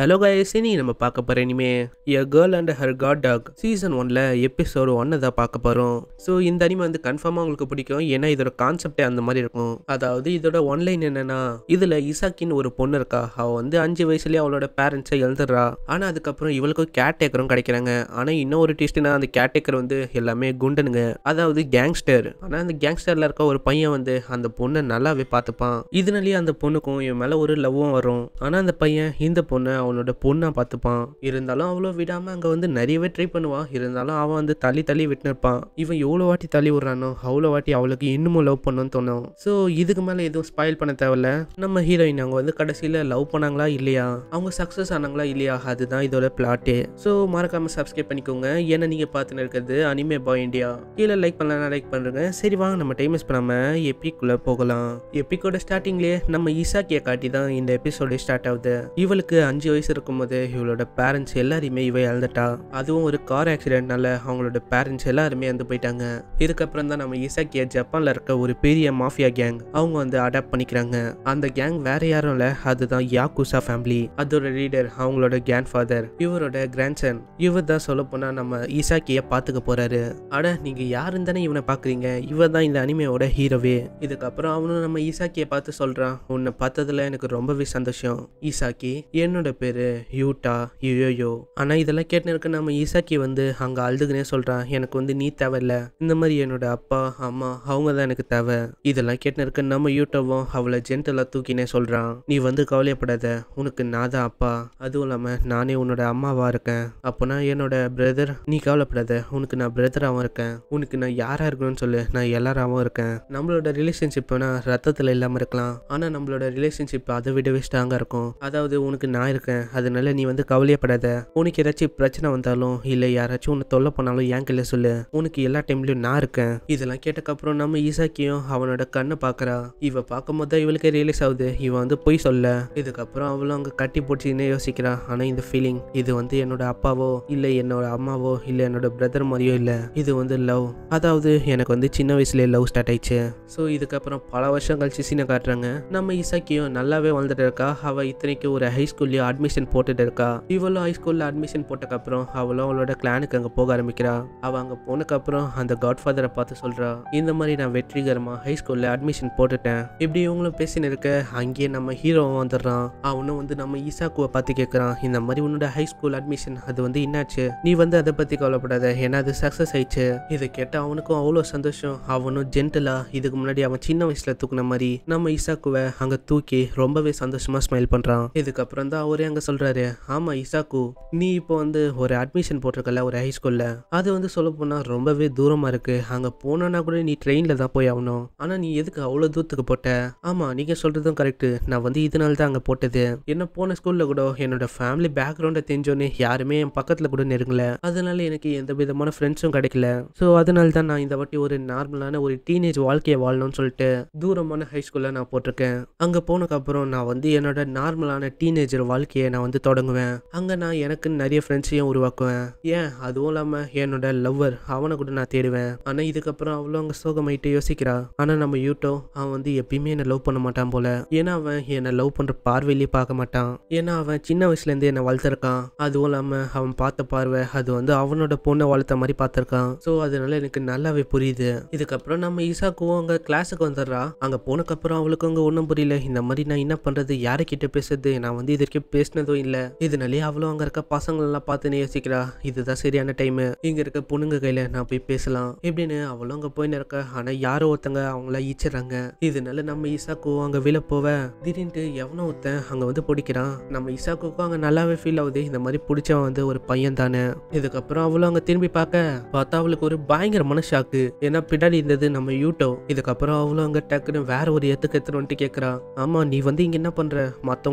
hello guys இனி நம்ம பார்க்க போகிற இனிமே a girl and her guard dog season ஒன்ல எபிசோடு ஒன்னை தான் பார்க்க போகிறோம் ஸோ இந்த அனிமே வந்து கன்ஃபார்மாக உங்களுக்கு பிடிக்கும் ஏன்னா இதோட கான்செப்டே அந்த மாதிரி இருக்கும் அதாவது இதோட ஒன்லைன் என்னன்னா இதில் இசாக்கின்னு ஒரு பொண்ணு இருக்கா அவள் வந்து அஞ்சு வயசுலேயே அவளோட பேரண்ட்ஸை எழுந்துடுறா ஆனால் அதுக்கப்புறம் இவளுக்கும் கேட் டேக்கரும் கிடைக்கிறாங்க ஆனால் இன்னும் ஒரு ட்விஸ்ட்னா அந்த கேட் டேக்கர் வந்து எல்லாமே குண்டனுங்க அதாவது கேங்ஸ்டர் ஆனால் அந்த கேங்ஸ்டரில் இருக்க ஒரு பையன் வந்து அந்த பொண்ணை நல்லாவே பார்த்துப்பான் இதனாலேயே அந்த பொண்ணுக்கும் இவன் மேலே ஒரு லவ்வும் வரும் ஆனால் அந்த பையன் இந்த பொண்ணை அவளோட பொண்ணாக பார்த்துப்பான் இருந்தாலும் அவ்வளோ விடாமல் அங்கே வந்து நிறையவே ட்ரை பண்ணுவான் இருந்தாலும் அவன் வந்து தள்ளி தள்ளி விட்டுனிருப்பான் இவன் எவ்வளோ வாட்டி தள்ளி விட்றானோ அவ்வளோ வாட்டி அவளுக்கு இன்னமும் லவ் பண்ணணும்னு தோணும் ஸோ இதுக்கு மேலே எதுவும் ஸ்பாயில் பண்ண தேவையில்ல நம்ம ஹீரோயின் அவங்க வந்து கடைசியில் லவ் பண்ணாங்களா இல்லையா அவங்க சக்ஸஸ் ஆனாங்களா இல்லையா அதுதான் இதோட பிளாட்டே ஸோ மறக்காமல் சப்ஸ்கிரைப் பண்ணிக்கோங்க ஏன்னா நீங்கள் பார்த்துன்னு இருக்கிறது அனிமே பாய் இண்டியா கீழே லைக் பண்ணலாம் லைக் பண்ணுங்க சரி வாங்க நம்ம டைம் வேஸ்ட் பண்ணாமல் எப்பிக்குள்ளே போகலாம் எப்பிக்கோட ஸ்டார்டிங்லேயே நம்ம ஈசாக்கிய காட்டி தான் இந்த எபிசோடு ஸ்டார்ட் ஆகுது இவளுக்கு அஞ்சு வயசு இருக்கும்போது இவளோட பேரண்ட்ஸ் எல்லாருமே இவை இழந்துட்டா அதுவும் ஒரு கார் ஆக்சிடென்ட்னால அவங்களோட பேரண்ட்ஸ் எல்லாருமே இறந்து போயிட்டாங்க இதுக்கப்புறம் தான் நம்ம இசாக்கிய ஜப்பானில் இருக்க ஒரு பெரிய மாஃபியா கேங் அவங்க வந்து அடாப்ட் பண்ணிக்கிறாங்க அந்த கேங் வேற யாரும் இல்லை அதுதான் யாக்குசா ஃபேமிலி அதோட லீடர் அவங்களோட கிராண்ட் ஃபாதர் இவரோட சன் இவர் தான் சொல்ல போனால் நம்ம இசாக்கிய பார்த்துக்க போறாரு அட நீங்கள் யாருந்தானே தானே இவனை பார்க்குறீங்க இவர் தான் இந்த அனிமையோட ஹீரோவே இதுக்கப்புறம் அவனும் நம்ம இசாக்கிய பார்த்து சொல்கிறான் உன்னை பார்த்ததுல எனக்கு ரொம்பவே சந்தோஷம் இசாக்கி என்னோட பேர் பேர் யூட்டா யுயோயோ ஆனால் இதெல்லாம் கேட்டு இருக்க நம்ம ஈசாக்கி வந்து அங்கே அழுதுக்குனே சொல்கிறான் எனக்கு வந்து நீ தேவையில்ல இந்த மாதிரி என்னோட அப்பா அம்மா அவங்க தான் எனக்கு தேவை இதெல்லாம் கேட்டு இருக்க நம்ம யூட்டோவும் அவளை ஜென்டலாக தூக்கினே சொல்கிறான் நீ வந்து கவலையப்படாத உனக்கு நான் தான் அப்பா அதுவும் இல்லாமல் நானே உன்னோட அம்மாவாக இருக்கேன் அப்போனா என்னோட பிரதர் நீ கவலைப்படாத உனக்கு நான் பிரதராகவும் இருக்கேன் உனக்கு நான் யாராக இருக்கணும்னு சொல்லு நான் எல்லாராகவும் இருக்கேன் நம்மளோட ரிலேஷன்ஷிப் ரத்தத்தில் இல்லாமல் இருக்கலாம் ஆனால் நம்மளோட ரிலேஷன்ஷிப் அதை விட ஸ்ட்ராங்காக இருக்கும் அதாவது உனக்கு நான் இருக்கேன் அதனால நீ வந்து கவலையப்படாத உனக்கு ஏதாச்சும் பிரச்சனை வந்தாலும் இல்லை யாராச்சும் உன்னை தொல்லை போனாலும் என் கையில் சொல்லு உனக்கு எல்லா டைம்லையும் நான் இருக்கேன் இதெல்லாம் கேட்டக்கப்புறம் நம்ம ஈசாக்கியும் அவனோட கண்ணை பார்க்குறா இவ பார்க்கும்போது தான் இவளுக்கு ரியலைஸ் ஆகுது இவன் வந்து பொய் சொல்ல இதுக்கப்புறம் அவளும் அங்கே கட்டி போட்டுன்னு யோசிக்கிறா ஆனால் இந்த ஃபீலிங் இது வந்து என்னோட அப்பாவோ இல்லை என்னோட அம்மாவோ இல்லை என்னோட பிரதர் மாதிரியோ இல்லை இது வந்து லவ் அதாவது எனக்கு வந்து சின்ன வயசுலேயே லவ் ஸ்டார்ட் ஆயிடுச்சு ஸோ இதுக்கப்புறம் பல வருஷம் கழிச்சு சீனை காட்டுறாங்க நம்ம ஈசாக்கியும் நல்லாவே வளர்ந்துட்டு இருக்கா அவள் இத்தனைக்கு ஒரு ஹைஸ்கூல்லையும் அட்மிஷன் போட்டுட்டு இருக்கா இவளும் ஸ்கூல்ல அட்மிஷன் போட்டக்கப்புறம் அவளும் அவளோட கிளானுக்கு அங்கே போக ஆரம்பிக்கிறா அவள் அங்கே போனக்கப்புறம் அந்த காட்ஃபாதரை பார்த்து சொல்கிறா இந்த மாதிரி நான் வெற்றிகரமாக ஸ்கூல்ல அட்மிஷன் போட்டுட்டேன் இப்படி இவங்களும் பேசின்னு இருக்க அங்கேயே நம்ம ஹீரோவும் வந்துடுறான் அவனும் வந்து நம்ம ஈசாக்குவை பார்த்து கேட்குறான் இந்த மாதிரி உன்னோட ஹை ஸ்கூல் அட்மிஷன் அது வந்து என்னாச்சு நீ வந்து அதை பற்றி கவலைப்படாத ஏன்னா அது சக்ஸஸ் ஆயிடுச்சு இதை கேட்டால் அவனுக்கும் அவ்வளோ சந்தோஷம் அவனும் ஜென்டலா இதுக்கு முன்னாடி அவன் சின்ன வயசில் தூக்குன மாதிரி நம்ம ஈசாக்குவை அங்கே தூக்கி ரொம்பவே சந்தோஷமாக ஸ்மைல் பண்ணுறான் இதுக்கப்புறம் தான் அவரே அங்கே சொல்கிறாரு ஆமாம் இசாக்கு நீ இப்போ வந்து ஒரு அட்மிஷன் போட்டிருக்கல ஒரு ஹை ஸ்கூலில் அது வந்து சொல்ல போனால் ரொம்பவே தூரமாக இருக்குது அங்கே போனோன்னா கூட நீ ட்ரெயினில் தான் போய் ஆகணும் ஆனால் நீ எதுக்கு அவ்வளோ தூரத்துக்கு போட்ட ஆமாம் நீங்கள் சொல்கிறதும் கரெக்டு நான் வந்து இதனால தான் அங்கே போட்டது என்ன போன ஸ்கூலில் கூட என்னோட ஃபேமிலி பேக்ரவுண்டை தெரிஞ்சோன்னு யாருமே என் பக்கத்தில் கூட நெருங்கல அதனால எனக்கு எந்த விதமான ஃப்ரெண்ட்ஸும் கிடைக்கல ஸோ அதனால தான் நான் இந்த வாட்டி ஒரு நார்மலான ஒரு டீனேஜ் வாழ்க்கையை வாழணும்னு சொல்லிட்டு தூரமான ஹை ஸ்கூலில் நான் போட்டிருக்கேன் அங்கே போனதுக்கப்புறம் நான் வந்து என்னோட நார்மலான டீனேஜர் வாழ்க்கையை வாழ்க்கையை நான் வந்து தொடங்குவேன் அங்கே நான் எனக்குன்னு நிறைய ஃப்ரெண்ட்ஸையும் உருவாக்குவேன் ஏன் அதுவும் இல்லாமல் என்னோட லவ்வர் அவனை கூட நான் தேடுவேன் ஆனால் இதுக்கப்புறம் அவ்வளோ அங்கே சோகமாயிட்டு யோசிக்கிறா ஆனால் நம்ம யூட்டோ அவன் வந்து எப்பயுமே என்னை லவ் பண்ண மாட்டான் போல ஏன்னா அவன் என்னை லவ் பண்ணுற பார்வையிலேயே பார்க்க மாட்டான் ஏன்னா அவன் சின்ன வயசுலேருந்து என்னை வளர்த்துருக்கான் அதுவும் இல்லாமல் அவன் பார்த்த பார்வை அது வந்து அவனோட பொண்ணை வளர்த்த மாதிரி பார்த்துருக்கான் ஸோ அதனால எனக்கு நல்லாவே புரியுது இதுக்கப்புறம் நம்ம ஈசாக்கும் அங்கே கிளாஸுக்கு வந்துடுறா அங்கே போனக்கப்புறம் அவளுக்கு அங்கே ஒன்றும் புரியல இந்த மாதிரி நான் என்ன பண்ணுறது யார்கிட்ட பேசுறது நான் வந்து இதற்கே பேச பேசினதும் இல்லை இதனாலே அவளும் அங்கே இருக்க பசங்களெல்லாம் பார்த்துன்னு யோசிக்கிறா இதுதான் சரியான டைமு இங்கே இருக்க பொண்ணுங்க கையில் நான் போய் பேசலாம் இப்படின்னு அவளும் அங்கே போய் இருக்க ஆனால் யாரோ ஒருத்தங்க அவங்கள ஈச்சிடறாங்க இதனால நம்ம ஈசாக்கோ அங்கே விழ போவ திடீர்னு எவனோ ஒருத்தன் அங்கே வந்து பிடிக்கிறான் நம்ம ஈசாக்கோக்கும் அங்கே நல்லாவே ஃபீல் ஆகுது இந்த மாதிரி பிடிச்சவன் வந்து ஒரு பையன் தானே இதுக்கப்புறம் அவளும் அங்கே திரும்பி பார்க்க பார்த்தா அவளுக்கு ஒரு பயங்கரமான ஷாக்கு ஏன்னா பின்னாடி இருந்தது நம்ம யூட்டோ இதுக்கப்புறம் அவளும் அங்கே டக்குன்னு வேற ஒரு இடத்துக்கு எடுத்துட்டு வந்துட்டு கேக்குறான் ஆமாம் நீ வந்து இங்கே என்ன பண்ணுற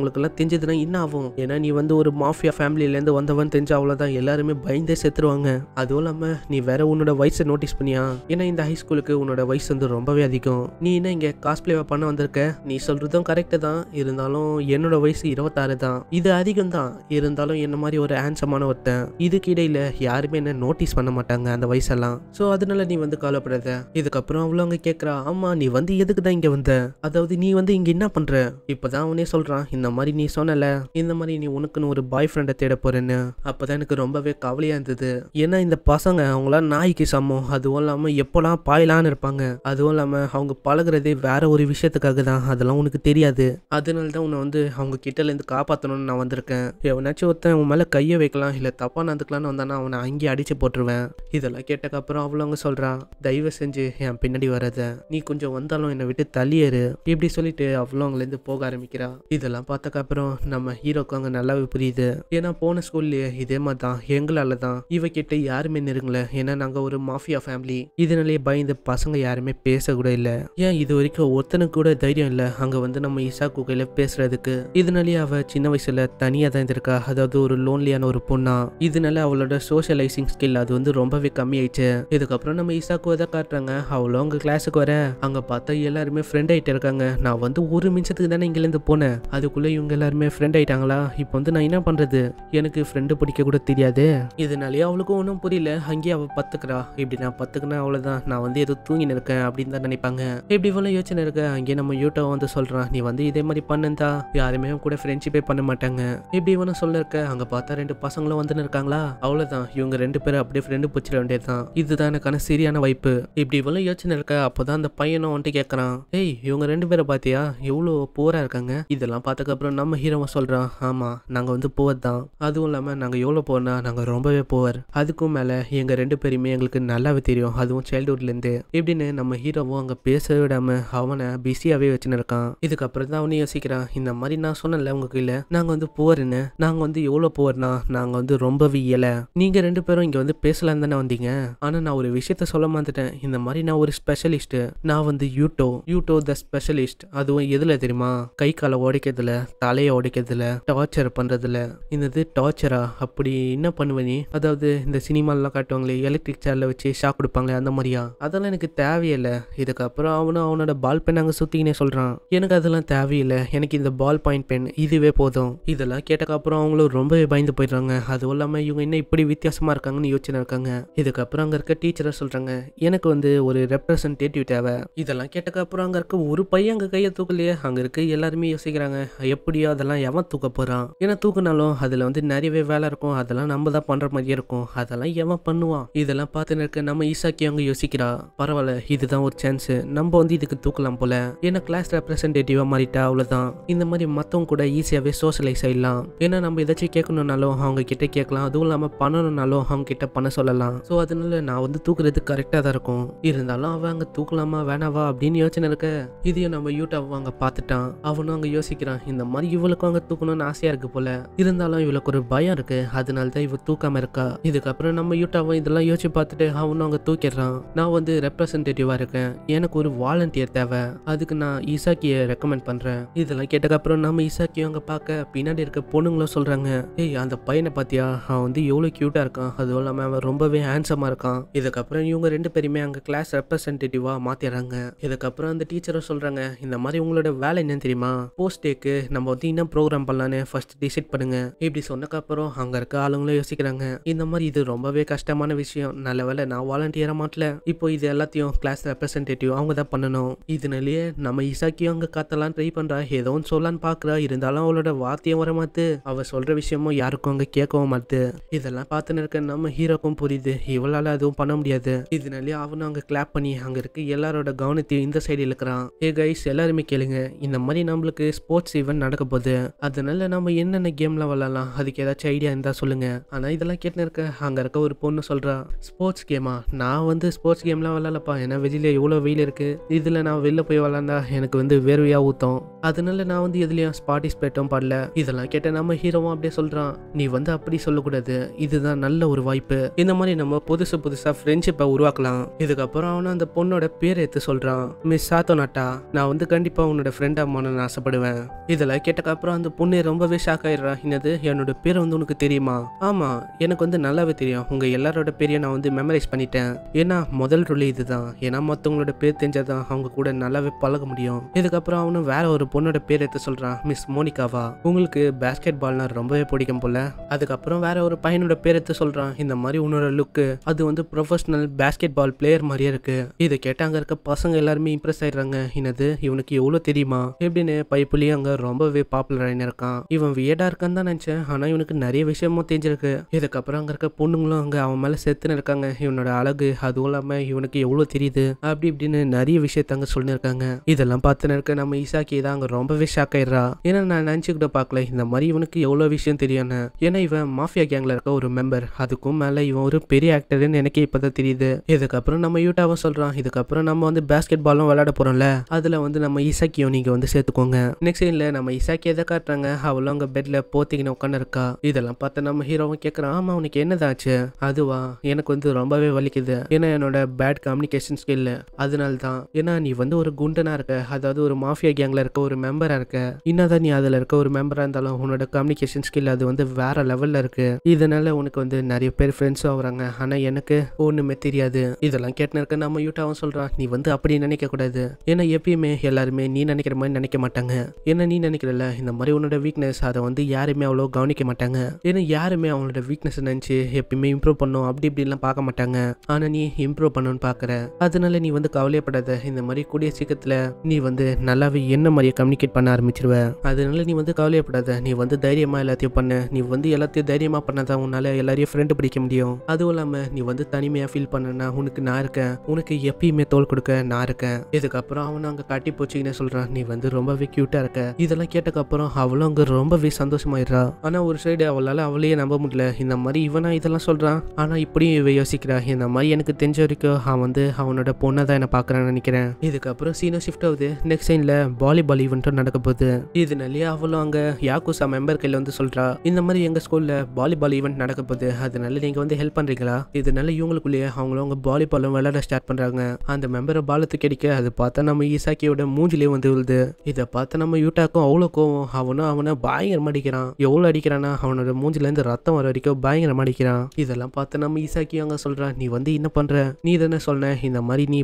எல்லாம் தெரிஞ்சதுன்னா என்ன ஆகும் இருக்கும் ஏன்னா நீ வந்து ஒரு மாஃபியா ஃபேமிலியிலேருந்து வந்தவன் தெரிஞ்ச அவ்வளோதான் எல்லாருமே பயந்தே செத்துருவாங்க அதுவும் இல்லாமல் நீ வேற உன்னோட வயசை நோட்டீஸ் பண்ணியா ஏன்னா இந்த ஹைஸ்கூலுக்கு உன்னோட வயசு வந்து ரொம்பவே அதிகம் நீ என்ன இங்கே காஸ்பிளேவை பண்ண வந்திருக்க நீ சொல்கிறதும் கரெக்டு தான் இருந்தாலும் என்னோட வயசு இருபத்தாறு தான் இது அதிகம் தான் இருந்தாலும் என்ன மாதிரி ஒரு ஹேண்ட்ஸமான ஒருத்தன் இதுக்கு இடையில யாருமே என்ன நோட்டீஸ் பண்ண மாட்டாங்க அந்த வயசெல்லாம் ஸோ அதனால நீ வந்து கவலைப்படாத இதுக்கப்புறம் அவ்வளோ அங்கே கேட்குறா ஆமா நீ வந்து எதுக்கு தான் இங்கே வந்த அதாவது நீ வந்து இங்கே என்ன பண்ற இப்போதான் அவனே சொல்றான் இந்த மாதிரி நீ சொன்னல இந்த மாதிரி நீ உனக்குன்னு ஒரு பாய் ஃப்ரெண்டை தேட போகிறேன்னு அப்போதான் எனக்கு ரொம்பவே கவலையாக இருந்தது ஏன்னா இந்த பசங்க அவங்களாம் நாய்க்கு சமம் அதுவும் இல்லாமல் எப்போலாம் பாயலான்னு இருப்பாங்க அதுவும் இல்லாமல் அவங்க பழகிறதே வேற ஒரு விஷயத்துக்காக தான் அதெல்லாம் உனக்கு தெரியாது அதனால தான் உன்னை வந்து அவங்க இருந்து காப்பாற்றணும்னு நான் வந்திருக்கேன் எவனாச்சும் ஒருத்தன் உன் மேலே கையை வைக்கலாம் இல்லை தப்பாக நடந்துக்கலாம்னு வந்தானா அவனை அங்கேயே அடித்து போட்டுருவேன் இதெல்லாம் கேட்டக்கப்புறம் அவங்க சொல்கிறான் தயவு செஞ்சு என் பின்னாடி வராத நீ கொஞ்சம் வந்தாலும் என்னை விட்டு தள்ளியேறு இப்படி சொல்லிட்டு அவ்வளோ அவங்கலேருந்து போக ஆரம்பிக்கிறா இதெல்லாம் பார்த்தக்கப்புறம் நம்ம ஹீரோ அசோக்கு அங்கே நல்லாவே புரியுது ஏன்னா போன ஸ்கூல்லையே இதே மாதிரி தான் எங்களால தான் இவகிட்ட யாருமே நெருங்கல ஏன்னா நாங்கள் ஒரு மாஃபியா ஃபேமிலி இதனாலே பயந்து பசங்க யாருமே பேச கூட இல்லை ஏன் இது வரைக்கும் ஒருத்தனுக்கு கூட தைரியம் இல்ல அங்க வந்து நம்ம இசா குகையில் பேசுறதுக்கு இதனாலேயே அவள் சின்ன வயசுல தனியாக தான் இருந்திருக்கா அதாவது ஒரு லோன்லியான ஒரு பொண்ணா இதனால அவளோட சோஷியலைசிங் ஸ்கில் அது வந்து ரொம்பவே கம்மியாயிடுச்சு இதுக்கப்புறம் நம்ம இசாக்கு தான் காட்டுறாங்க அவ்வளோ அவங்க கிளாஸுக்கு வர அங்கே பார்த்தா எல்லாருமே ஃப்ரெண்ட் ஆயிட்டு இருக்காங்க நான் வந்து ஒரு நிமிஷத்துக்கு தானே இங்கேருந்து போனேன் அதுக்குள்ள இவங்க எல்லாருமே ஃப்ரெண்ட் ஆகிட்டாங்களா இருக்காடா இப்போ வந்து நான் என்ன பண்ணுறது எனக்கு ஃப்ரெண்டு பிடிக்க கூட தெரியாது இதனாலேயே அவளுக்கும் ஒன்றும் புரியல அங்கேயே அவள் பத்துக்கிறா இப்படி நான் பத்துக்கினா அவ்வளோதான் நான் வந்து எதுவும் தூங்கி இருக்கேன் அப்படின்னு தான் நினைப்பாங்க இப்படி இவ்வளோ யோசனை இருக்க அங்கேயே நம்ம யூடியூப் வந்து சொல்கிறான் நீ வந்து இதே மாதிரி பண்ணுந்தா யாருமே கூட ஃப்ரெண்ட்ஷிப்பே பண்ண மாட்டாங்க இப்படி இவனும் சொல்ல இருக்க அங்கே பார்த்தா ரெண்டு பசங்களும் வந்துன்னு இருக்காங்களா அவ்வளோதான் இவங்க ரெண்டு பேரும் அப்படியே ஃப்ரெண்டு பிடிச்சிட வேண்டியதுதான் இதுதான் எனக்கான சரியான வாய்ப்பு இப்படி இவ்வளோ யோசனை இருக்க அப்போதான் அந்த பையனும் வந்துட்டு கேட்குறான் ஏய் இவங்க ரெண்டு பேரை பார்த்தியா எவ்வளோ போராக இருக்காங்க இதெல்லாம் பார்த்ததுக்கப்புறம் நம்ம ஹீரோவை சொல்கிறான் ஆமாம் நாங்கள் வந்து போவது தான் அதுவும் இல்லாமல் நாங்கள் எவ்வளோ போனால் நாங்கள் ரொம்பவே போவார் அதுக்கும் மேலே எங்கள் ரெண்டு பேருமே எங்களுக்கு நல்லாவே தெரியும் அதுவும் சைல்டுஹுட்லேருந்து இப்படின்னு நம்ம ஹீரோவும் அங்கே பேச விடாமல் அவனை பிஸியாகவே வச்சுன்னு இருக்கான் இதுக்கப்புறம் தான் அவனு யோசிக்கிறான் இந்த மாதிரி நான் சொன்னல உங்கள் கீழே நாங்கள் வந்து போவர்னு நாங்கள் வந்து எவ்வளோ போவர்னா நாங்கள் வந்து ரொம்பவே இயலை நீங்கள் ரெண்டு பேரும் இங்கே வந்து பேசலாம் தானே வந்தீங்க ஆனால் நான் ஒரு விஷயத்த சொல்ல மாட்டேன் இந்த மாதிரி நான் ஒரு ஸ்பெஷலிஸ்ட்டு நான் வந்து யூட்டோ யூட்டோ த ஸ்பெஷலிஸ்ட் அதுவும் எதில் தெரியுமா கை காலை உடைக்கிறதுல தலையை உடைக்கிறதுல டார்ச்சர் பண்ணுறதுல என்னது டார்ச்சரா அப்படி என்ன பண்ணுவேன் நீ அதாவது இந்த சினிமாலெலாம் காட்டுவாங்களே எலக்ட்ரிக் சேரில் வச்சு ஷாக் கொடுப்பாங்களே அந்த மாதிரியா அதெல்லாம் எனக்கு தேவையில்லை இதுக்கப்புறம் அவனும் அவனோட பால் பென் அங்கே சுற்றிக்கினே சொல்கிறான் எனக்கு அதெல்லாம் தேவையில்லை எனக்கு இந்த பால் பாயிண்ட் பென் இதுவே போதும் இதெல்லாம் கேட்டக்கப்புறம் அவங்களும் ரொம்பவே பயந்து போயிடுறாங்க அதுவும் இல்லாமல் இவங்க என்ன இப்படி வித்தியாசமாக இருக்காங்கன்னு யோசனை இருக்காங்க இதுக்கப்புறம் அங்கே இருக்க டீச்சராக சொல்கிறாங்க எனக்கு வந்து ஒரு ரெப்ரசன்டேட்டிவ் தேவை இதெல்லாம் கேட்டக்கப்புறம் அங்கே இருக்க ஒரு பையன் அங்கே கையை தூக்கலையே அங்கே இருக்க எல்லாருமே யோசிக்கிறாங்க எப்படியோ அதெல்லாம் எவன் தூக்க போகிறான் ஏன்னா தூக்குனாலும் அதில் வந்து நிறையவே வேலை இருக்கும் அதெல்லாம் நம்ம தான் பண்ணுற மாதிரியே இருக்கும் அதெல்லாம் எவன் பண்ணுவான் இதெல்லாம் பார்த்துன்னு இருக்க நம்ம ஈசாக்கி அவங்க யோசிக்கிறா பரவாயில்ல இதுதான் ஒரு சான்ஸ் நம்ம வந்து இதுக்கு தூக்கலாம் போல ஏன்னா கிளாஸ் ரெப்ரசன்டேட்டிவாக மாறிட்டா அவ்வளவுதான் இந்த மாதிரி மற்றவங்க கூட ஈஸியாகவே சோசியலைஸ் ஆயிடலாம் ஏன்னா நம்ம ஏதாச்சும் கேட்கணுன்னாலும் அவங்க கிட்ட கேட்கலாம் அதுவும் இல்லாமல் பண்ணணும்னாலும் அவங்க கிட்ட பண்ண சொல்லலாம் ஸோ அதனால நான் வந்து தூக்குறது கரெக்டாக தான் இருக்கும் இருந்தாலும் அவன் அங்கே தூக்கலாமா வேணாவா அப்படின்னு யோசனை இருக்க இதையும் நம்ம யூடியூப் அவங்க பார்த்துட்டான் அவனும் அங்கே யோசிக்கிறான் இந்த மாதிரி இவளுக்கும் அங்கே தூக்கணும் தூங்கணும்னு ஆசையா இருக்கு போல இருந்தாலும் இவளுக்கு ஒரு பயம் இருக்கு அதனாலதான் இவ தூக்காம இருக்கா இதுக்கப்புறம் நம்ம யூட்டாவும் இதெல்லாம் யோசிச்சு பார்த்துட்டு அவனும் அங்கே தூக்கிடுறான் நான் வந்து ரெப்ரசன்டேட்டிவா இருக்கேன் எனக்கு ஒரு வாலண்டியர் தேவை அதுக்கு நான் ஈசாக்கிய ரெக்கமெண்ட் பண்றேன் இதெல்லாம் கேட்டக்கப்புறம் நம்ம ஈசாக்கியும் அங்கே பார்க்க பின்னாடி இருக்க பொண்ணுங்களும் சொல்றாங்க ஏய் அந்த பையனை பார்த்தியா அவன் வந்து எவ்வளோ கியூட்டா இருக்கான் அதுவும் இல்லாமல் அவன் ரொம்பவே ஹேண்ட்ஸமா இருக்கான் இதுக்கப்புறம் இவங்க ரெண்டு பேருமே அங்கே கிளாஸ் ரெப்ரசன்டேட்டிவா மாத்திடுறாங்க இதுக்கப்புறம் அந்த டீச்சரும் சொல்றாங்க இந்த மாதிரி உங்களோட வேலை என்னன்னு தெரியுமா போஸ்ட் டேக்கு நம்ம வந்து இன்னும் ப்ரோக்ராம் பண்ணலான்னு என்னன்னு ஃபர்ஸ்ட் டிசைட் பண்ணுங்க இப்படி சொன்னக்கப்புறம் அங்கே இருக்க ஆளுங்களும் யோசிக்கிறாங்க இந்த மாதிரி இது ரொம்பவே கஷ்டமான விஷயம் நல்ல வேலை நான் வாலண்டியராக மாட்டல இப்போ இது எல்லாத்தையும் கிளாஸ் ரெப்ரசன்டேட்டிவ் அவங்க தான் பண்ணணும் இதனாலேயே நம்ம இசாக்கியும் அங்கே காத்தலாம் ட்ரை பண்ணுறா ஏதோ ஒன்று சொல்லலாம்னு பார்க்குறா இருந்தாலும் அவளோட வார்த்தையும் வர மாத்து அவள் சொல்கிற விஷயமும் யாருக்கும் அங்கே கேட்கவும் மாட்டு இதெல்லாம் பார்த்துன்னு இருக்க நம்ம ஹீரோக்கும் புரியுது இவளால் அதுவும் பண்ண முடியாது இதனாலேயே அவனும் அங்கே கிளாப் பண்ணி அங்கே இருக்க எல்லாரோட கவனத்தையும் இந்த சைடு இழுக்கிறான் ஏ கைஸ் எல்லாருமே கேளுங்க இந்த மாதிரி நம்மளுக்கு ஸ்போர்ட்ஸ் ஈவெண்ட் நடக்க போகுது அதனால இதில் நம்ம என்னென்ன கேம்லாம் விளாட்லாம் அதுக்கு ஏதாச்சும் ஐடியா இருந்தால் சொல்லுங்கள் ஆனால் இதெல்லாம் கேட்டுன்னு இருக்க அங்கே இருக்க ஒரு பொண்ணு சொல்கிறா ஸ்போர்ட்ஸ் கேமா நான் வந்து ஸ்போர்ட்ஸ் கேம்லாம் விளாடலப்பா ஏன்னா வெளியில் எவ்வளோ வெயில் இருக்குது இதில் நான் வெளில போய் விளாண்டா எனக்கு வந்து வேர்வையாக ஊற்றும் அதனால நான் வந்து எதுலேயும் பார்ட்டிசிபேட்டும் பாடல இதெல்லாம் கேட்ட நம்ம ஹீரோவும் அப்படியே சொல்கிறான் நீ வந்து அப்படி சொல்லக்கூடாது இதுதான் நல்ல ஒரு வாய்ப்பு இந்த மாதிரி நம்ம புதுசு புதுசாக ஃப்ரெண்ட்ஷிப்பை உருவாக்கலாம் இதுக்கப்புறம் அவனும் அந்த பொண்ணோட பேர் எடுத்து சொல்கிறான் மிஸ் சாத்தோ நட்டா நான் வந்து கண்டிப்பாக உன்னோட ஃப்ரெண்டாக மாறணும்னு ஆசைப்படுவேன் இதெல்லாம் கேட்டக்கப்புறம் அந்த பொண்ணு ரொம்பவே ஷாக் ஆயிடுறா என்னது என்னோட பேரை வந்து உனக்கு தெரியுமா ஆமா எனக்கு வந்து நல்லாவே தெரியும் உங்க எல்லாரோட பேரையும் நான் வந்து மெமரைஸ் பண்ணிட்டேன் ஏன்னா முதல் ரொலி இதுதான் ஏன்னா மற்றவங்களோட பேர் தெரிஞ்சாதான் அவங்க கூட நல்லாவே பழக முடியும் இதுக்கப்புறம் அவனும் வேற ஒரு பொண்ணோட பேர் எடுத்து சொல்றான் மிஸ் மோனிகாவா உங்களுக்கு பேஸ்கெட் பால்னா ரொம்பவே பிடிக்கும் போல அதுக்கப்புறம் வேற ஒரு பையனோட பேர் எடுத்து சொல்றான் இந்த மாதிரி உன்னோட லுக்கு அது வந்து ப்ரொஃபஷனல் பேஸ்கெட் பால் பிளேயர் மாதிரியே இருக்கு இதை கேட்டு அங்க இருக்க பசங்க எல்லாருமே இம்ப்ரெஸ் ஆயிடுறாங்க என்னது இவனுக்கு எவ்வளோ தெரியுமா எப்படின்னு பைப்புலயும் அங்க ரொம்பவே பாப்புலர் ஆயின்னு இருக்கான் இவன் வியடா இருக்கான்னு தான் நினச்சேன் ஆனால் இவனுக்கு நிறைய விஷயமும் தெரிஞ்சிருக்கு இதுக்கப்புறம் அங்கே இருக்க பொண்ணுங்களும் அங்கே அவன் மேலே செத்துன்னு இருக்காங்க இவனோட அழகு அதுவும் இல்லாமல் இவனுக்கு எவ்வளோ தெரியுது அப்படி இப்படின்னு நிறைய விஷயத்த அங்கே சொல்லியிருக்காங்க இதெல்லாம் பார்த்துன்னு இருக்க நம்ம ஈசாக்கி தான் அங்கே ரொம்பவே ஷாக் ஆயிடுறா ஏன்னா நான் நினச்சிக்கிட்ட பார்க்கல இந்த மாதிரி இவனுக்கு எவ்வளோ விஷயம் தெரியும்னு ஏன்னா இவன் மாஃபியா கேங்கில் இருக்க ஒரு மெம்பர் அதுக்கும் மேலே இவன் ஒரு பெரிய ஆக்டர்னு எனக்கே இப்போதான் தெரியுது இதுக்கப்புறம் நம்ம யூட்டாவும் சொல்கிறான் இதுக்கப்புறம் நம்ம வந்து பேஸ்கெட் பாலும் விளையாட போகிறோம்ல அதில் வந்து நம்ம இசாக்கியோ நீங்கள் வந்து சேர்த்துக்கோங்க நெக்ஸ்ட் சீனில் நம்ம இசாக்கி எதை காட்டுறாங்க அவளும் பெட்ல போத்திக்கின போத்திக்கின்னு இருக்கா இதெல்லாம் பார்த்து நம்ம ஹீரோவும் கேட்கறான் ஆமா உனக்கு என்னதாச்சு அதுவா எனக்கு வந்து ரொம்பவே வலிக்குது ஏன்னா என்னோட பேட் கம்யூனிகேஷன் ஸ்கில் அதனால தான் ஏன்னா நீ வந்து ஒரு குண்டனா இருக்க அதாவது ஒரு மாஃபியா கேங்ல இருக்க ஒரு மெம்பரா இருக்க என்னதான் நீ அதில் இருக்க ஒரு மெம்பரா இருந்தாலும் உன்னோட கம்யூனிகேஷன் ஸ்கில் அது வந்து வேற லெவல்ல இருக்கு இதனால உனக்கு வந்து நிறைய பேர் ஃப்ரெண்ட்ஸும் ஆகுறாங்க ஆனா எனக்கு ஒண்ணுமே தெரியாது இதெல்லாம் கேட்டு நம்ம யூட்டாவும் சொல்றான் நீ வந்து அப்படி நினைக்க கூடாது ஏன்னா எப்பயுமே எல்லாருமே நீ நினைக்கிற மாதிரி நினைக்க மாட்டாங்க ஏன்னா நீ நினைக்கிறல இந்த மாதிரி உன்னோட வீக் வீக்னஸ் அதை வந்து யாருமே அவ்வளோ கவனிக்க மாட்டாங்க ஏன்னா யாருமே அவங்களோட வீக்னஸ் நினச்சி எப்பயுமே இம்ப்ரூவ் பண்ணும் அப்படி இப்படிலாம் பார்க்க மாட்டாங்க ஆனால் நீ இம்ப்ரூவ் பண்ணணும்னு பார்க்குற அதனால நீ வந்து கவலையப்படாத இந்த மாதிரி கூடிய சீக்கிரத்தில் நீ வந்து நல்லாவே என்ன மாதிரியே கம்யூனிகேட் பண்ண ஆரம்பிச்சிருவ அதனால நீ வந்து கவலையப்படாத நீ வந்து தைரியமாக எல்லாத்தையும் பண்ண நீ வந்து எல்லாத்தையும் தைரியமாக பண்ணாதான் உன்னால் எல்லாரையும் ஃப்ரெண்டு பிடிக்க முடியும் அதுவும் இல்லாமல் நீ வந்து தனிமையாக ஃபீல் பண்ணனா உனக்கு நான் இருக்கேன் உனக்கு எப்பயுமே தோல் கொடுக்க நான் இருக்கேன் இதுக்கப்புறம் அவனை அங்கே காட்டி போச்சுன்னு சொல்கிறான் நீ வந்து ரொம்பவே க்யூட்டாக இருக்க இதெல்லாம் கேட்டக்கப்புறம் அவளும் அங்கே ரொம்பவே சந்தோஷமாயிடுறா ஆனால் ஒரு சைடு அவளால் அவளையே நம்ப முடியல இந்த மாதிரி இவனா இதெல்லாம் சொல்கிறான் ஆனால் இப்படியும் இவ யோசிக்கிறா இந்த மாதிரி எனக்கு தெரிஞ்ச வரைக்கும் அவன் வந்து அவனோட பொண்ணை தான் என்ன பார்க்குறான்னு நினைக்கிறேன் இதுக்கப்புறம் சீனோ ஷிஃப்ட் ஆகுது நெக்ஸ்ட் சைன்ல வாலிபால் ஈவெண்ட்டும் நடக்க போகுது இதனாலேயே அவளும் அங்கே யாக்குசா மெம்பர் கையில் வந்து சொல்கிறா இந்த மாதிரி எங்கள் ஸ்கூலில் வாலிபால் ஈவெண்ட் நடக்க போகுது அதனால நீங்கள் வந்து ஹெல்ப் பண்ணுறீங்களா இதனால இவங்களுக்குள்ளேயே அவங்களும் அவங்க வாலிபாலும் விளையாட ஸ்டார்ட் பண்ணுறாங்க அந்த மெம்பரை பாலத்துக்கு கிடைக்க அது பார்த்தா நம்ம ஈசாக்கியோட மூஞ்சிலே வந்து விழுது இதை பார்த்தா நம்ம யூட்டாக்கும் அவ்வளோ கோவம் அவனும் அவனை பயங்கரமா அடிக்கிறான் எவ்வளோ அடிக்கிறானா அவனோட மூஞ்சிலேருந்து ரத்தம் வர வரைக்கும் பயங்கரமா அடிக்கிறான் இதெல்லாம் பார்த்து நம்ம ஈசாக்கி அங்கே சொல்கிறான் நீ வந்து என்ன பண்ணுற நீ தானே சொன்ன இந்த மாதிரி நீ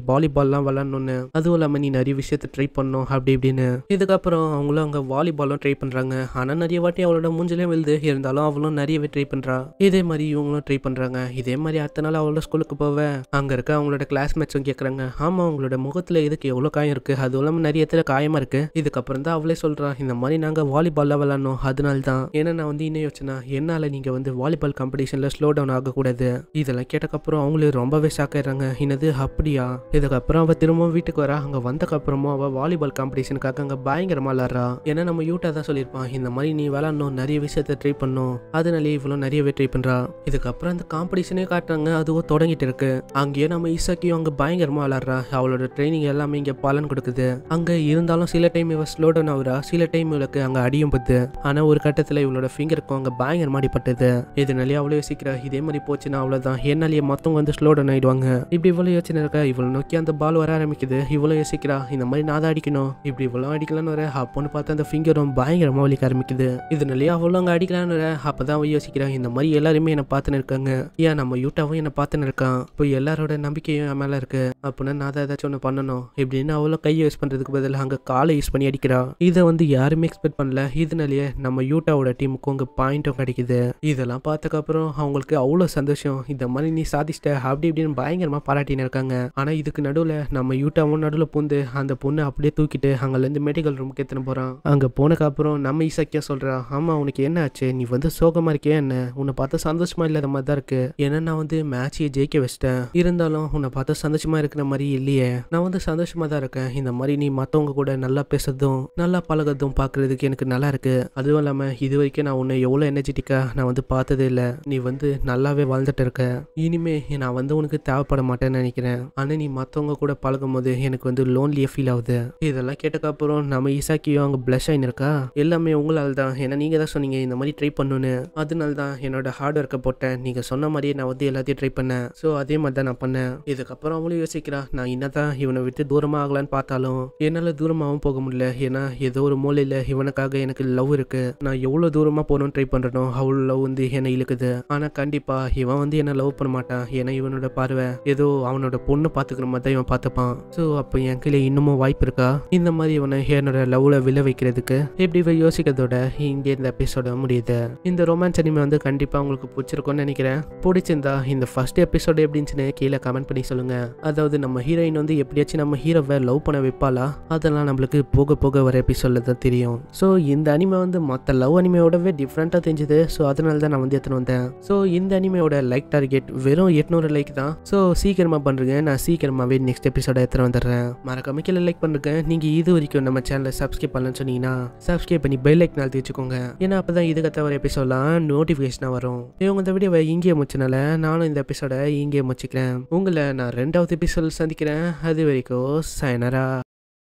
எல்லாம் விளாடணும்னு அதுவும் இல்லாமல் நீ நிறைய விஷயத்த ட்ரை பண்ணும் அப்படி இப்படின்னு இதுக்கப்புறம் அவங்களும் அங்கே வாலிபாலும் ட்ரை பண்ணுறாங்க ஆனால் நிறைய வாட்டி அவளோட மூஞ்சிலையும் விழுது இருந்தாலும் அவளும் நிறையவே ட்ரை பண்ணுறா இதே மாதிரி இவங்களும் ட்ரை பண்ணுறாங்க இதே மாதிரி அத்தனை நாள் அவளோட ஸ்கூலுக்கு போவேன் அங்கே இருக்க அவங்களோட மேட்ச்சும் கேட்குறாங்க ஆமாம் அவங்களோட முகத்தில் இதுக்கு எவ்வளோ காயம் இருக்குது அதுவும் இல்லாமல் நிறைய இடத்துல காயமாக இருக்குது இதுக்கப்புறம் தான் அவளே சொல்றான் இந்த மாதிரி நாங்கள் வாலிபால்லாம் விளாட்ணும் அதனால தான் ஏன்னா நான் வந்து இன்னும் யோசனை என்னால் நீங்கள் வந்து வாலிபால் காம்படிஷனில் ஸ்லோ டவுன் ஆகக்கூடாது இதெல்லாம் கேட்டக்கப்புறம் அவங்களே ரொம்பவே ஷாக் ஆயிடுறாங்க என்னது அப்படியா இதுக்கப்புறம் அவள் திரும்பவும் வீட்டுக்கு வரா அங்கே வந்தக்கப்புறமும் அவள் வாலிபால் காம்படிஷனுக்காக அங்கே பயங்கரமாக விளாட்றா ஏன்னா நம்ம யூட்டாக தான் சொல்லியிருப்பான் இந்த மாதிரி நீ விளாட்ணும் நிறைய விஷயத்த ட்ரை பண்ணும் அதனாலே இவ்வளோ நிறையவே ட்ரை பண்ணுறா இதுக்கப்புறம் அந்த காம்படிஷனே காட்டுறாங்க அதுவும் தொடங்கிட்டு இருக்கு அங்கேயே நம்ம ஈசாக்கியும் அங்கே பயங்கரமாக விளாட்றா அவளோட ட்ரைனிங் எல்லாமே இங்கே பலன் கொடுக்குது அங்கே இருந்தாலும் சில டைம் இவள் ஸ்லோ டவுன் ஆகுறா சில டைம் இவளுக்கு அங்கே அடியும் பத்து இருந்தது ஆனா ஒரு கட்டத்துல இவளோட ஃபிங்கருக்கும் அங்க பயங்கரமாக அடிப்பட்டது இதனாலே அவ்வளோ யோசிக்கிறா இதே மாதிரி போச்சுன்னா அவ்வளவுதான் என்னாலயே மத்தவங்க வந்து ஸ்லோ டவுன் இப்படி இவ்வளவு யோசனை இருக்கா இவ்வளவு நோக்கி அந்த பால் வர ஆரம்பிக்குது இவ்வளவு யோசிக்கிறா இந்த மாதிரி நான் தான் அடிக்கணும் இப்படி இவ்வளவு அடிக்கலான்னு வர அப்போன்னு பார்த்தா அந்த ஃபிங்கரும் பயங்கரமா வலிக்க ஆரம்பிக்குது இதனாலயே அவ்வளவு அங்க அடிக்கலான்னு வர அப்பதான் அவ யோசிக்கிறா இந்த மாதிரி எல்லாருமே என்ன பார்த்துன்னு இருக்காங்க ஏன் நம்ம யூட்டாவும் என்ன பார்த்துன்னு இருக்கான் இப்போ எல்லாரோட நம்பிக்கையும் என் இருக்கு அப்படின்னா நான் தான் ஏதாச்சும் ஒண்ணு பண்ணணும் இப்படின்னு அவ்வளவு கையை யூஸ் பண்றதுக்கு பதில் அங்க காலை யூஸ் பண்ணி அடிக்கிறான் இதை வந்து யாருமே எக்ஸ்பெக்ட் பண்ணல இது ஃபைனலியே நம்ம யூட்டாவோட டீமுக்கு உங்கள் பாயிண்ட்டும் கிடைக்குது இதெல்லாம் பார்த்ததுக்கப்புறம் அவங்களுக்கு அவ்வளோ சந்தோஷம் இந்த மாதிரி நீ சாதிச்சிட்ட அப்படி இப்படின்னு பயங்கரமாக பாராட்டின்னு இருக்காங்க ஆனால் இதுக்கு நடுவில் நம்ம யூட்டாவும் நடுவில் பூந்து அந்த பொண்ணை அப்படியே தூக்கிட்டு அங்கேருந்து மெடிக்கல் ரூமுக்கு எத்தனை போகிறான் அங்கே அப்புறம் நம்ம ஈசாக்கியா சொல்கிறா ஆமாம் உனக்கு என்ன ஆச்சு நீ வந்து சோகமாக இருக்கியா என்ன உன்னை பார்த்தா சந்தோஷமாக இல்லாத மாதிரி தான் இருக்குது ஏன்னா நான் வந்து மேட்சையை ஜெயிக்க வச்சிட்டேன் இருந்தாலும் உன்னை பார்த்தா சந்தோஷமாக இருக்கிற மாதிரி இல்லையே நான் வந்து சந்தோஷமாக தான் இருக்கேன் இந்த மாதிரி நீ மற்றவங்க கூட நல்லா பேசுறதும் நல்லா பழகிறதும் பார்க்குறதுக்கு எனக்கு நல்லா இருக்கு இருக்கு அதுவும் இல்லாமல் இது வரைக்கும் நான் உன்னை எவ்வளோ எனர்ஜெட்டிக்காக நான் வந்து பார்த்ததே இல்லை நீ வந்து நல்லாவே வாழ்ந்துட்டு இருக்க இனிமே நான் வந்து உனக்கு தேவைப்பட மாட்டேன்னு நினைக்கிறேன் ஆனால் நீ மற்றவங்க கூட பழகும் போது எனக்கு வந்து லோன்லியே ஃபீல் ஆகுது இதெல்லாம் கேட்டக்கப்புறம் நம்ம ஈசாக்கியும் அங்கே ப்ளஷ் ஆகினிருக்கா எல்லாமே உங்களால் தான் ஏன்னா நீங்கள் தான் சொன்னீங்க இந்த மாதிரி ட்ரை பண்ணுன்னு அதனால தான் என்னோட ஹார்ட் ஒர்க்கை போட்டேன் நீங்கள் சொன்ன மாதிரியே நான் வந்து எல்லாத்தையும் ட்ரை பண்ணேன் ஸோ அதே மாதிரி தான் நான் பண்ணேன் இதுக்கப்புறம் அவங்களும் யோசிக்கிறா நான் என்னதான் இவனை விட்டு தூரமாக ஆகலான்னு பார்த்தாலும் என்னால் தூரமாகவும் போக முடியல ஏன்னா ஏதோ ஒரு மூலையில் இவனுக்காக எனக்கு லவ் இருக்கு நான் எவ்வளோ தூரமாக போகணும்னு ட்ரை பண்ணுறனோ அவ்வளோ லவ் வந்து என்னை இழுக்குது ஆனால் கண்டிப்பாக இவன் வந்து என்னை லவ் பண்ண மாட்டான் ஏன்னா இவனோட பார்வை ஏதோ அவனோட பொண்ணு பாத்துக்கிற மாதிரி தான் இவன் பார்த்துப்பான் ஸோ அப்போ என் கீழே இன்னமும் வாய்ப்பு இருக்கா இந்த மாதிரி இவனை என்னோட லவ்வில் வில வைக்கிறதுக்கு எப்படி இவன் யோசிக்கிறதோட இங்கே இந்த எபிசோட முடியுது இந்த ரொமான்ஸ் அனிமே வந்து கண்டிப்பாக உங்களுக்கு பிடிச்சிருக்கும்னு நினைக்கிறேன் பிடிச்சிருந்தா இந்த ஃபர்ஸ்ட் எபிசோடு எப்படின்னு கீழே கமெண்ட் பண்ணி சொல்லுங்கள் அதாவது நம்ம ஹீரோயின் வந்து எப்படியாச்சும் நம்ம ஹீரோவை லவ் பண்ண வைப்பாளா அதெல்லாம் நம்மளுக்கு போக போக வர எபிசோடில் தான் தெரியும் ஸோ இந்த அனிமே வந்து மற்ற லவ் அனிமையோடவே டிஃப்ரெண்ட்டாக தெரிஞ்சுது ஸோ அதனால தான் நான் வந்து எத்தனை வந்தேன் ஸோ இந்த அனிமையோட லைக் டார்கெட் வெறும் எட்நூறு லைக் தான் ஸோ சீக்கிரமாக பண்ணுறேங்க நான் சீக்கிரமாகவே நெக்ஸ்ட் எபிசோட எத்தனை வந்துடுறேன் மறக்காம கீழே லைக் பண்ணுறேன் நீங்கள் இது வரைக்கும் நம்ம சேனலை சப்ஸ்கிரைப் பண்ணலன்னு சொன்னீங்கன்னா சப்ஸ்கிரைப் பண்ணி பெல் லைக் நாள் வச்சுக்கோங்க ஏன்னா அப்போ தான் இதுக்கு தவிர எபிசோட்லாம் நோட்டிஃபிகேஷனாக வரும் இவங்க இந்த வீடியோவை இங்கேயே முடிச்சனால நானும் இந்த எபிசோட இங்கேயே முடிச்சுக்கிறேன் உங்களை நான் ரெண்டாவது எபிசோட் சந்திக்கிறேன் அது வரைக்கும் சைனரா